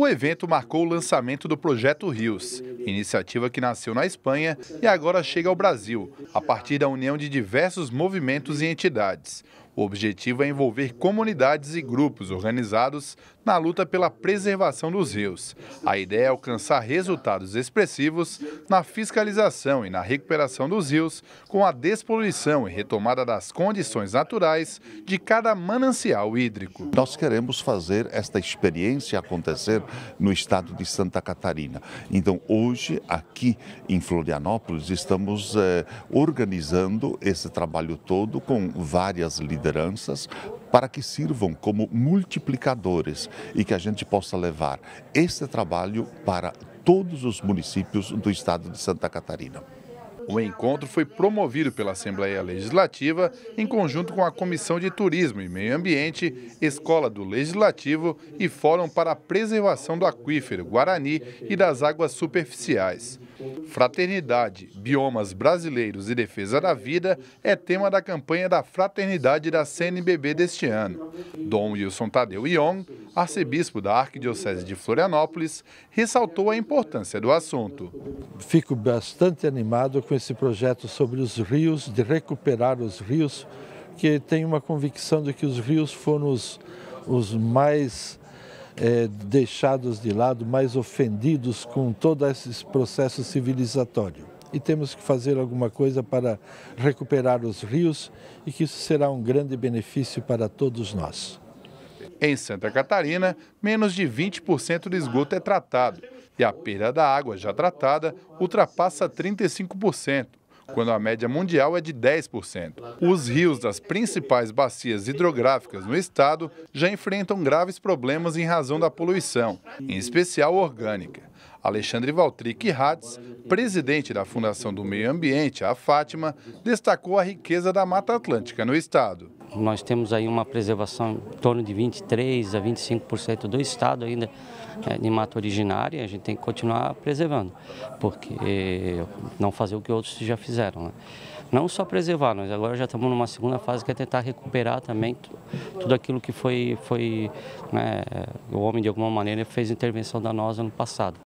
O evento marcou o lançamento do Projeto Rios, iniciativa que nasceu na Espanha e agora chega ao Brasil, a partir da união de diversos movimentos e entidades. O objetivo é envolver comunidades e grupos organizados na luta pela preservação dos rios. A ideia é alcançar resultados expressivos na fiscalização e na recuperação dos rios, com a despoluição e retomada das condições naturais de cada manancial hídrico. Nós queremos fazer esta experiência acontecer no estado de Santa Catarina. Então, hoje, aqui em Florianópolis, estamos eh, organizando esse trabalho todo com várias lideranças lideranças para que sirvam como multiplicadores e que a gente possa levar este trabalho para todos os municípios do estado de Santa Catarina. O encontro foi promovido pela Assembleia Legislativa em conjunto com a Comissão de Turismo e Meio Ambiente, Escola do Legislativo e Fórum para a Preservação do Aquífero Guarani e das Águas Superficiais. Fraternidade, biomas brasileiros e defesa da vida é tema da campanha da Fraternidade da CNBB deste ano. Dom Wilson Tadeu Ion, arcebispo da Arquidiocese de Florianópolis, ressaltou a importância do assunto. Fico bastante animado com esse projeto sobre os rios, de recuperar os rios, que tem uma convicção de que os rios foram os, os mais é, deixados de lado, mais ofendidos com todo esse processo civilizatório. E temos que fazer alguma coisa para recuperar os rios e que isso será um grande benefício para todos nós. Em Santa Catarina, menos de 20% do esgoto é tratado e a perda da água já tratada ultrapassa 35% quando a média mundial é de 10%. Os rios das principais bacias hidrográficas no estado já enfrentam graves problemas em razão da poluição, em especial orgânica. Alexandre Valtric Hades, presidente da Fundação do Meio Ambiente, a Fátima, destacou a riqueza da Mata Atlântica no estado. Nós temos aí uma preservação em torno de 23 a 25% do estado ainda né, de mata originária, a gente tem que continuar preservando, porque eh, não fazer o que outros já fizeram. Né? Não só preservar, nós agora já estamos numa segunda fase que é tentar recuperar também tudo aquilo que foi, foi né, o homem de alguma maneira fez intervenção da nós no passado.